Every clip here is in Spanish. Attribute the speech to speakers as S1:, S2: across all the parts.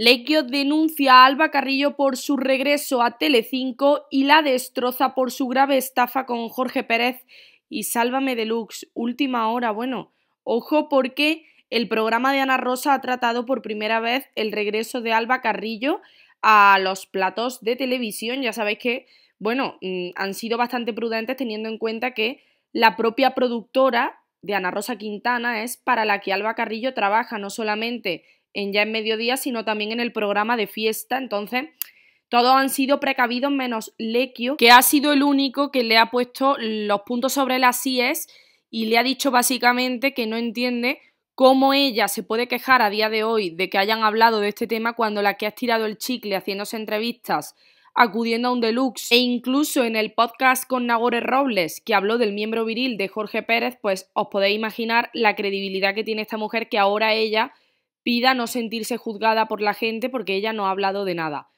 S1: Lequio denuncia a Alba Carrillo por su regreso a Telecinco y la destroza por su grave estafa con Jorge Pérez y Sálvame Deluxe. Última hora, bueno, ojo porque el programa de Ana Rosa ha tratado por primera vez el regreso de Alba Carrillo a los platos de televisión. Ya sabéis que, bueno, mm, han sido bastante prudentes teniendo en cuenta que la propia productora de Ana Rosa Quintana es para la que Alba Carrillo trabaja, no solamente en Ya en Mediodía, sino también en el programa de fiesta. Entonces, todos han sido precavidos menos Lequio, que ha sido el único que le ha puesto los puntos sobre las IES y le ha dicho básicamente que no entiende cómo ella se puede quejar a día de hoy de que hayan hablado de este tema cuando la que ha estirado el chicle haciéndose entrevistas, acudiendo a un deluxe e incluso en el podcast con Nagore Robles que habló del miembro viril de Jorge Pérez, pues os podéis imaginar la credibilidad que tiene esta mujer que ahora ella pida no sentirse juzgada por la gente porque ella no ha hablado de nada.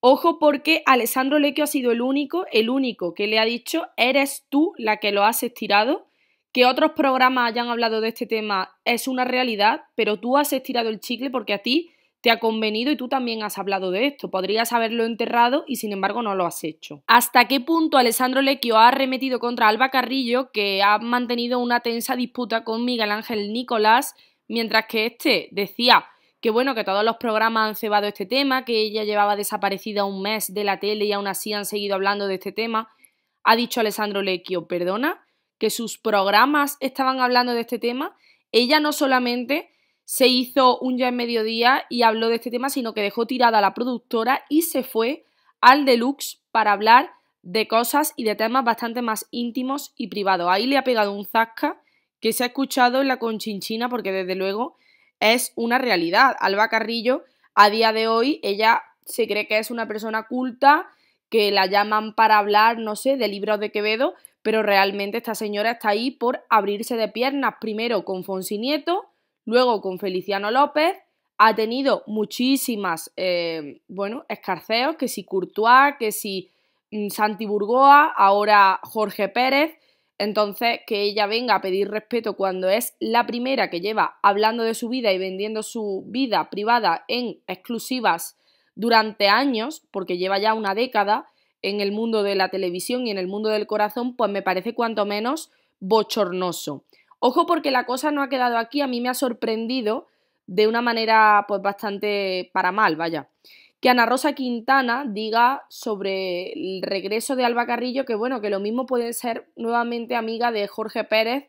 S1: Ojo porque Alessandro Lecchio ha sido el único, el único que le ha dicho, eres tú la que lo has estirado. Que otros programas hayan hablado de este tema es una realidad, pero tú has estirado el chicle porque a ti te ha convenido y tú también has hablado de esto. Podrías haberlo enterrado y sin embargo no lo has hecho. ¿Hasta qué punto Alessandro Lecchio ha arremetido contra Alba Carrillo, que ha mantenido una tensa disputa con Miguel Ángel Nicolás? mientras que este decía que bueno, que todos los programas han cebado este tema, que ella llevaba desaparecida un mes de la tele y aún así han seguido hablando de este tema, ha dicho Alessandro Lecchio, perdona, que sus programas estaban hablando de este tema, ella no solamente se hizo un ya en mediodía y habló de este tema, sino que dejó tirada a la productora y se fue al deluxe para hablar de cosas y de temas bastante más íntimos y privados. Ahí le ha pegado un zasca que se ha escuchado en la conchinchina, porque desde luego es una realidad. Alba Carrillo, a día de hoy, ella se cree que es una persona culta, que la llaman para hablar, no sé, de libros de Quevedo, pero realmente esta señora está ahí por abrirse de piernas, primero con Fonsi Nieto, luego con Feliciano López, ha tenido muchísimas, eh, bueno, escarceos, que si Courtois, que si mm, Santi Burgoa, ahora Jorge Pérez, entonces, que ella venga a pedir respeto cuando es la primera que lleva hablando de su vida y vendiendo su vida privada en exclusivas durante años, porque lleva ya una década en el mundo de la televisión y en el mundo del corazón, pues me parece cuanto menos bochornoso. Ojo porque la cosa no ha quedado aquí, a mí me ha sorprendido de una manera pues bastante para mal, vaya que Ana Rosa Quintana diga sobre el regreso de Alba Carrillo que bueno, que lo mismo puede ser nuevamente amiga de Jorge Pérez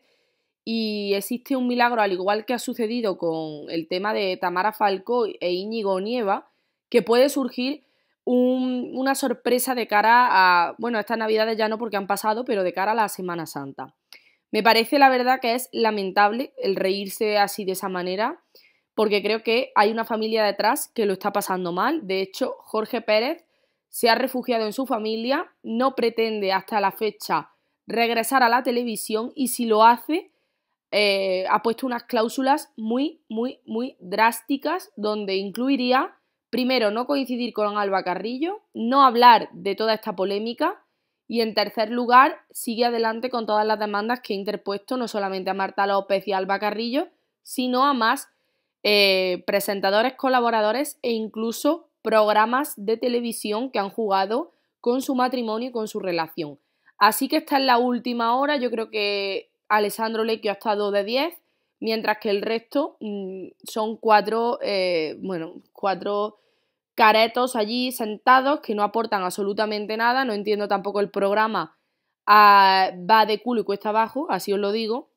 S1: y existe un milagro al igual que ha sucedido con el tema de Tamara Falco e Íñigo Nieva, que puede surgir una sorpresa de cara a, bueno, estas navidades ya no porque han pasado, pero de cara a la Semana Santa. Me parece la verdad que es lamentable el reírse así de esa manera porque creo que hay una familia detrás que lo está pasando mal. De hecho, Jorge Pérez se ha refugiado en su familia, no pretende hasta la fecha regresar a la televisión y si lo hace, eh, ha puesto unas cláusulas muy, muy, muy drásticas donde incluiría, primero, no coincidir con Alba Carrillo, no hablar de toda esta polémica y, en tercer lugar, sigue adelante con todas las demandas que ha interpuesto no solamente a Marta López y a Alba Carrillo, sino a más eh, presentadores colaboradores e incluso programas de televisión que han jugado con su matrimonio y con su relación. Así que esta es la última hora, yo creo que Alessandro Lecchio ha estado de 10, mientras que el resto mm, son cuatro, eh, bueno, cuatro caretos allí sentados que no aportan absolutamente nada, no entiendo tampoco el programa, ah, va de culo y cuesta abajo, así os lo digo,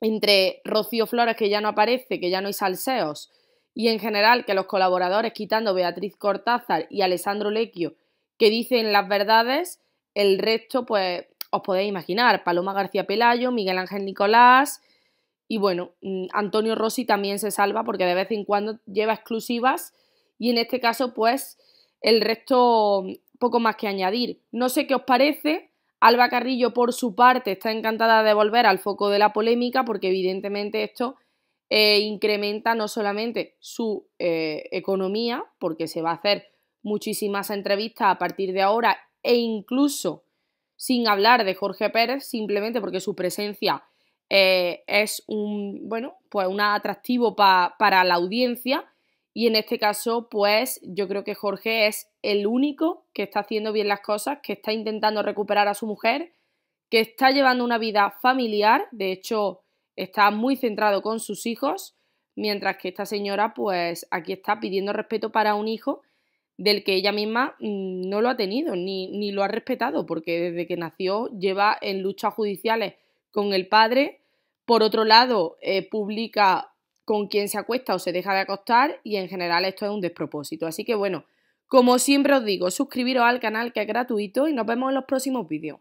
S1: entre Rocío Flores, que ya no aparece, que ya no hay salseos, y en general que los colaboradores, quitando Beatriz Cortázar y Alessandro Lequio, que dicen las verdades, el resto, pues, os podéis imaginar, Paloma García Pelayo, Miguel Ángel Nicolás, y bueno, mm, Antonio Rossi también se salva porque de vez en cuando lleva exclusivas, y en este caso, pues, el resto poco más que añadir. No sé qué os parece, Alba Carrillo, por su parte, está encantada de volver al foco de la polémica porque evidentemente esto eh, incrementa no solamente su eh, economía, porque se va a hacer muchísimas entrevistas a partir de ahora e incluso sin hablar de Jorge Pérez, simplemente porque su presencia eh, es un, bueno, pues un atractivo para la audiencia y en este caso, pues yo creo que Jorge es el único que está haciendo bien las cosas, que está intentando recuperar a su mujer, que está llevando una vida familiar, de hecho está muy centrado con sus hijos, mientras que esta señora pues aquí está pidiendo respeto para un hijo del que ella misma mm, no lo ha tenido ni, ni lo ha respetado, porque desde que nació lleva en luchas judiciales con el padre. Por otro lado, eh, publica con quien se acuesta o se deja de acostar y en general esto es un despropósito. Así que bueno, como siempre os digo, suscribiros al canal que es gratuito y nos vemos en los próximos vídeos.